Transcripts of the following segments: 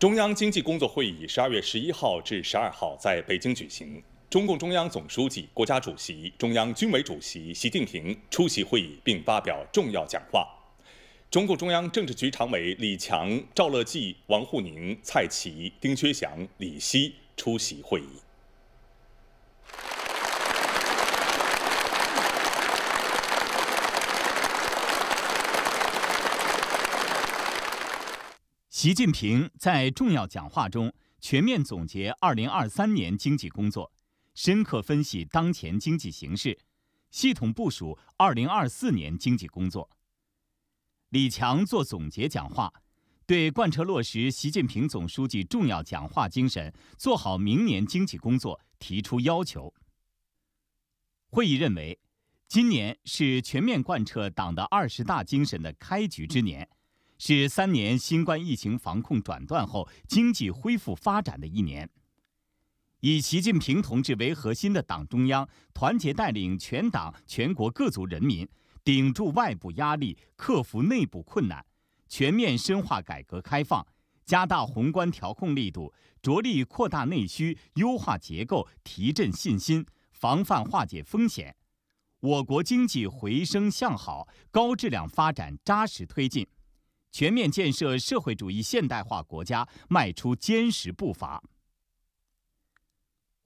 中央经济工作会议十二月十一号至十二号在北京举行。中共中央总书记、国家主席、中央军委主席习近平出席会议并发表重要讲话。中共中央政治局常委李强、赵乐际、王沪宁、蔡奇、丁薛祥、李希出席会议。习近平在重要讲话中全面总结2023年经济工作，深刻分析当前经济形势，系统部署2024年经济工作。李强作总结讲话，对贯彻落实习近平总书记重要讲话精神，做好明年经济工作提出要求。会议认为，今年是全面贯彻党的二十大精神的开局之年。是三年新冠疫情防控转段后经济恢复发展的一年。以习近平同志为核心的党中央团结带领全党全国各族人民，顶住外部压力，克服内部困难，全面深化改革开放，加大宏观调控力度，着力扩大内需、优化结构、提振信心、防范化解风险。我国经济回升向好，高质量发展扎实推进。全面建设社会主义现代化国家迈出坚实步伐。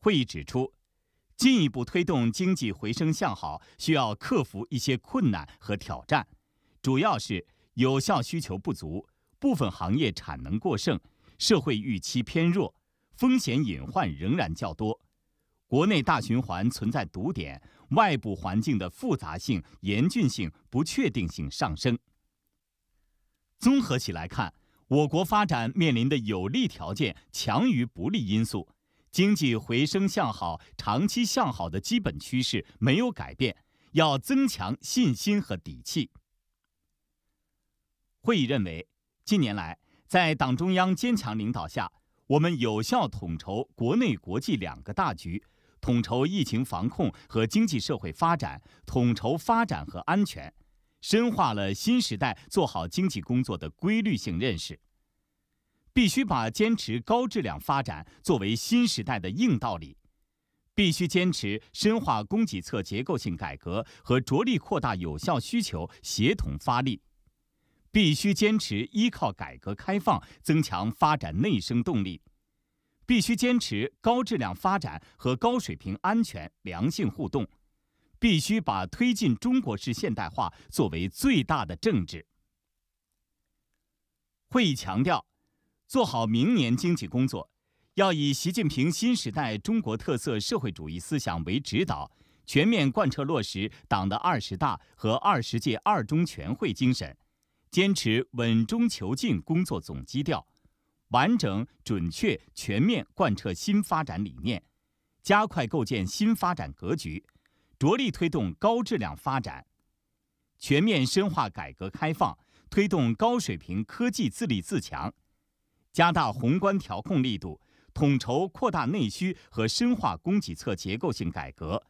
会议指出，进一步推动经济回升向好，需要克服一些困难和挑战，主要是有效需求不足、部分行业产能过剩、社会预期偏弱、风险隐患仍然较多、国内大循环存在堵点、外部环境的复杂性、严峻性、不确定性上升。综合起来看，我国发展面临的有利条件强于不利因素，经济回升向好、长期向好的基本趋势没有改变，要增强信心和底气。会议认为，近年来，在党中央坚强领导下，我们有效统筹国内国际两个大局，统筹疫情防控和经济社会发展，统筹发展和安全。深化了新时代做好经济工作的规律性认识。必须把坚持高质量发展作为新时代的硬道理，必须坚持深化供给侧结构性改革和着力扩大有效需求协同发力，必须坚持依靠改革开放增强发展内生动力，必须坚持高质量发展和高水平安全良性互动。必须把推进中国式现代化作为最大的政治。会议强调，做好明年经济工作，要以习近平新时代中国特色社会主义思想为指导，全面贯彻落实党的二十大和二十届二中全会精神，坚持稳中求进工作总基调，完整、准确、全面贯彻新发展理念，加快构建新发展格局。着力推动高质量发展，全面深化改革开放，推动高水平科技自立自强，加大宏观调控力度，统筹扩大内需和深化供给侧结构性改革，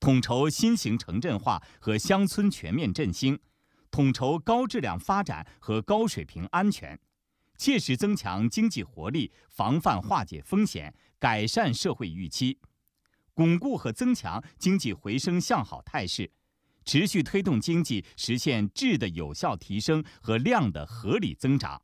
统筹新型城镇化和乡村全面振兴，统筹高质量发展和高水平安全，切实增强经济活力，防范化解风险，改善社会预期。巩固和增强经济回升向好态势，持续推动经济实现质的有效提升和量的合理增长，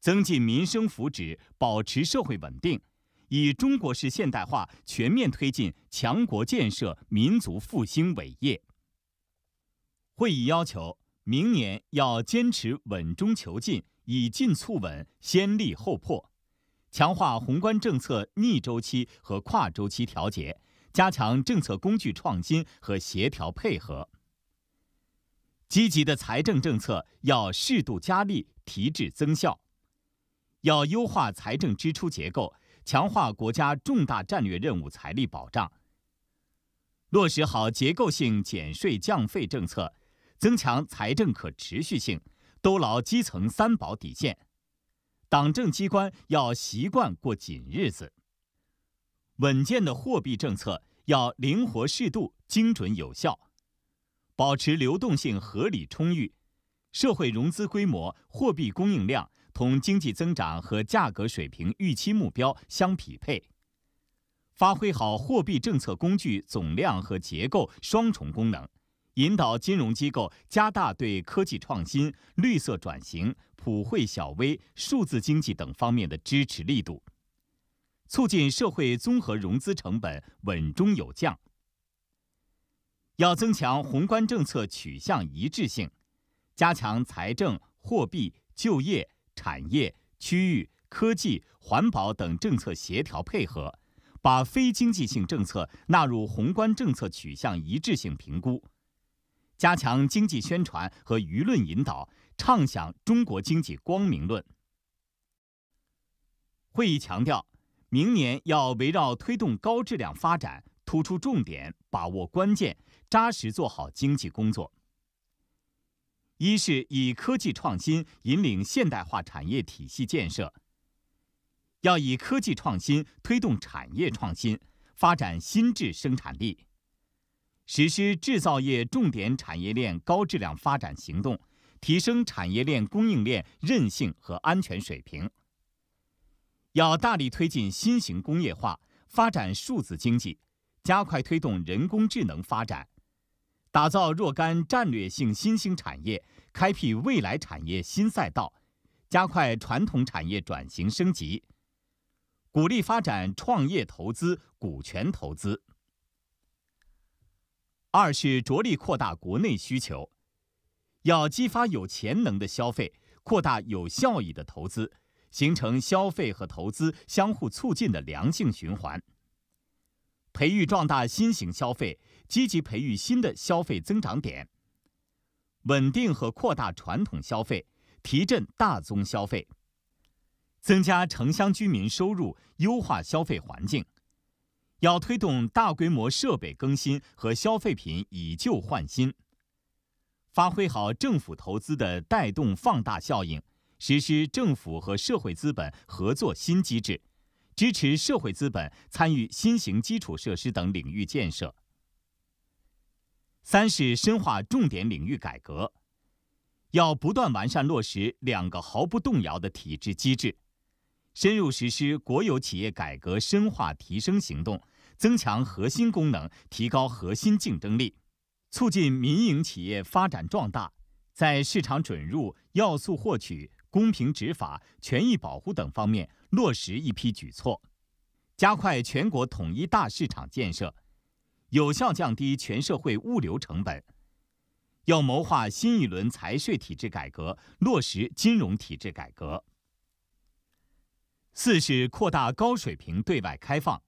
增进民生福祉，保持社会稳定，以中国式现代化全面推进强国建设、民族复兴伟业。会议要求，明年要坚持稳中求进，以进促稳，先立后破。强化宏观政策逆周期和跨周期调节，加强政策工具创新和协调配合。积极的财政政策要适度加力提质增效，要优化财政支出结构，强化国家重大战略任务财力保障。落实好结构性减税降费政策，增强财政可持续性，兜牢基层三保底线。党政机关要习惯过紧日子。稳健的货币政策要灵活适度、精准有效，保持流动性合理充裕，社会融资规模、货币供应量同经济增长和价格水平预期目标相匹配，发挥好货币政策工具总量和结构双重功能。引导金融机构加大对科技创新、绿色转型、普惠小微、数字经济等方面的支持力度，促进社会综合融资成本稳中有降。要增强宏观政策取向一致性，加强财政、货币、就业、产业、区域、科技、环保等政策协调配合，把非经济性政策纳入宏观政策取向一致性评估。加强经济宣传和舆论引导，唱响中国经济光明论。会议强调，明年要围绕推动高质量发展，突出重点，把握关键，扎实做好经济工作。一是以科技创新引领现代化产业体系建设。要以科技创新推动产业创新，发展新质生产力。实施制造业重点产业链高质量发展行动，提升产业链供应链韧性和安全水平。要大力推进新型工业化，发展数字经济，加快推动人工智能发展，打造若干战略性新兴产业，开辟未来产业新赛道，加快传统产业转型升级，鼓励发展创业投资、股权投资。二是着力扩大国内需求，要激发有潜能的消费，扩大有效益的投资，形成消费和投资相互促进的良性循环。培育壮大新型消费，积极培育新的消费增长点。稳定和扩大传统消费，提振大宗消费。增加城乡居民收入，优化消费环境。要推动大规模设备更新和消费品以旧换新，发挥好政府投资的带动放大效应，实施政府和社会资本合作新机制，支持社会资本参与新型基础设施等领域建设。三是深化重点领域改革，要不断完善落实两个毫不动摇的体制机制，深入实施国有企业改革深化提升行动。增强核心功能，提高核心竞争力，促进民营企业发展壮大，在市场准入、要素获取、公平执法、权益保护等方面落实一批举措，加快全国统一大市场建设，有效降低全社会物流成本。要谋划新一轮财税体制改革，落实金融体制改革。四是扩大高水平对外开放。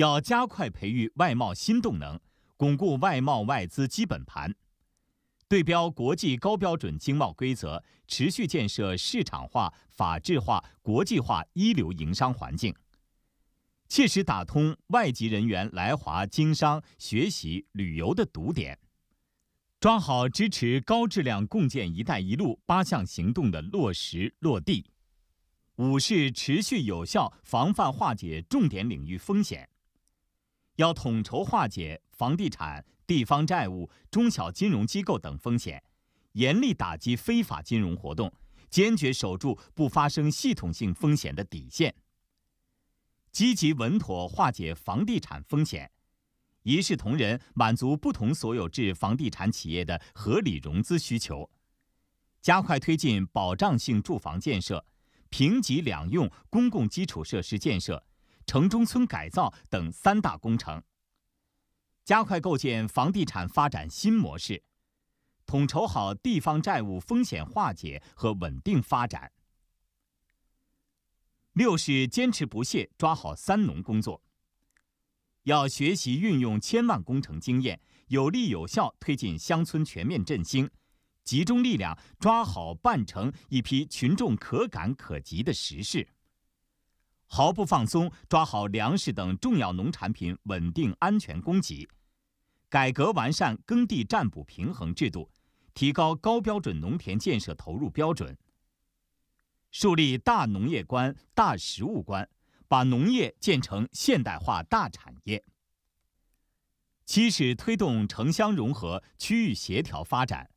要加快培育外贸新动能，巩固外贸外资基本盘，对标国际高标准经贸规则，持续建设市场化、法治化、国际化一流营商环境，切实打通外籍人员来华经商、学习、旅游的堵点，抓好支持高质量共建“一带一路”八项行动的落实落地。五是持续有效防范化解重点领域风险。要统筹化解房地产、地方债务、中小金融机构等风险，严厉打击非法金融活动，坚决守住不发生系统性风险的底线。积极稳妥化解房地产风险，一视同仁满足不同所有制房地产企业的合理融资需求，加快推进保障性住房建设，平级两用公共基础设施建设。城中村改造等三大工程，加快构建房地产发展新模式，统筹好地方债务风险化解和稳定发展。六是坚持不懈抓好“三农”工作。要学习运用千万工程经验，有力有效推进乡村全面振兴，集中力量抓好办成一批群众可感可及的实事。毫不放松抓好粮食等重要农产品稳定安全供给，改革完善耕地占补平衡制度，提高高标准农田建设投入标准。树立大农业观、大食物观，把农业建成现代化大产业。七是推动城乡融合、区域协调发展，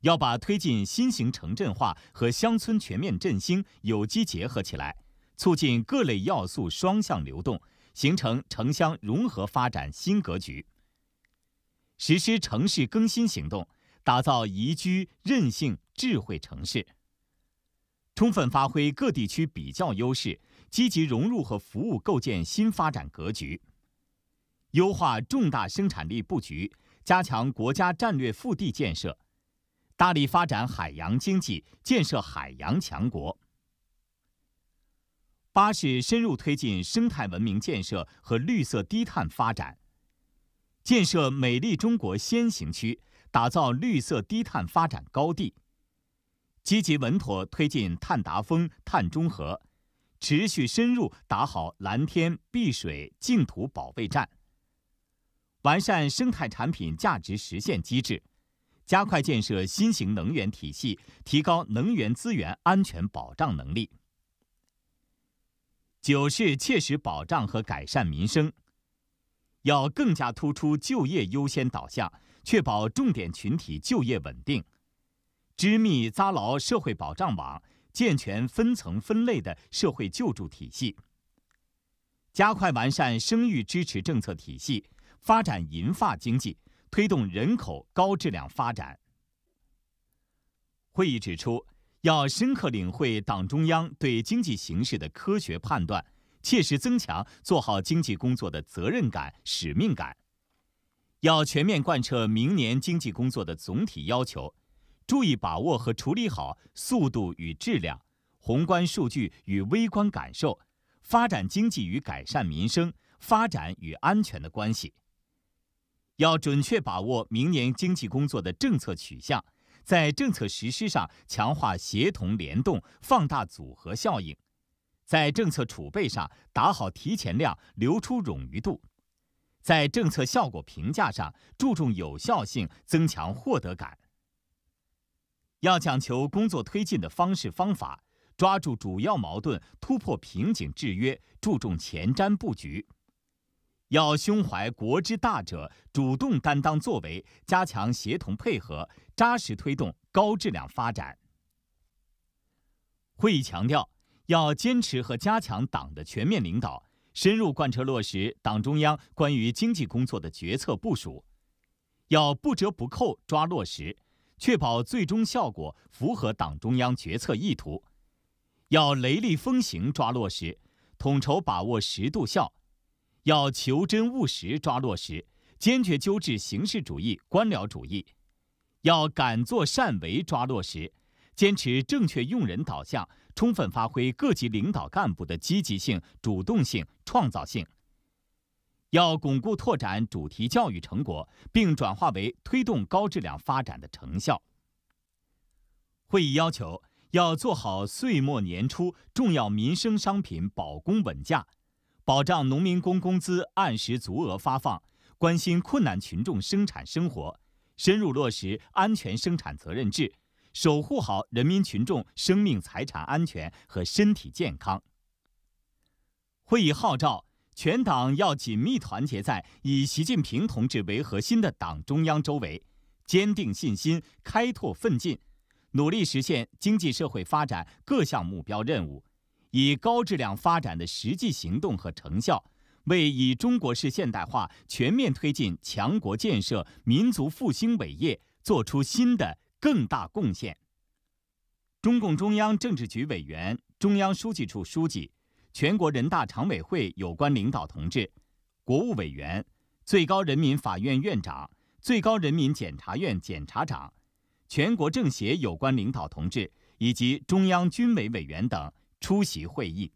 要把推进新型城镇化和乡村全面振兴有机结合起来。促进各类要素双向流动，形成城乡融合发展新格局。实施城市更新行动，打造宜居韧性智慧城市。充分发挥各地区比较优势，积极融入和服务构建新发展格局。优化重大生产力布局，加强国家战略腹地建设，大力发展海洋经济，建设海洋强国。八是深入推进生态文明建设和绿色低碳发展，建设美丽中国先行区，打造绿色低碳发展高地，积极稳妥推进碳达峰、碳中和，持续深入打好蓝天、碧水、净土保卫战，完善生态产品价值实现机制，加快建设新型能源体系，提高能源资源安全保障能力。九是切实保障和改善民生，要更加突出就业优先导向，确保重点群体就业稳定，织密扎牢社会保障网，健全分层分类的社会救助体系，加快完善生育支持政策体系，发展银发经济，推动人口高质量发展。会议指出。要深刻领会党中央对经济形势的科学判断，切实增强做好经济工作的责任感、使命感。要全面贯彻明年经济工作的总体要求，注意把握和处理好速度与质量、宏观数据与微观感受、发展经济与改善民生、发展与安全的关系。要准确把握明年经济工作的政策取向。在政策实施上强化协同联动，放大组合效应；在政策储备上打好提前量，留出冗余度；在政策效果评价上注重有效性，增强获得感。要讲求工作推进的方式方法，抓住主要矛盾，突破瓶颈制约，注重前瞻布局。要胸怀国之大者，主动担当作为，加强协同配合，扎实推动高质量发展。会议强调，要坚持和加强党的全面领导，深入贯彻落实党中央关于经济工作的决策部署，要不折不扣抓落实，确保最终效果符合党中央决策意图；要雷厉风行抓落实，统筹把握实度效。要求真务实抓落实，坚决纠治形式主义、官僚主义；要敢作善为抓落实，坚持正确用人导向，充分发挥各级领导干部的积极性、主动性、创造性。要巩固拓展主题教育成果，并转化为推动高质量发展的成效。会议要求要做好岁末年初重要民生商品保供稳价。保障农民工工资按时足额发放，关心困难群众生产生活，深入落实安全生产责任制，守护好人民群众生命财产安全和身体健康。会议号召全党要紧密团结在以习近平同志为核心的党中央周围，坚定信心，开拓奋进，努力实现经济社会发展各项目标任务。以高质量发展的实际行动和成效，为以中国式现代化全面推进强国建设、民族复兴伟业作出新的更大贡献。中共中央政治局委员、中央书记处书记，全国人大常委会有关领导同志，国务委员，最高人民法院院长、最高人民检察院检察长，全国政协有关领导同志以及中央军委委员等。出席会议。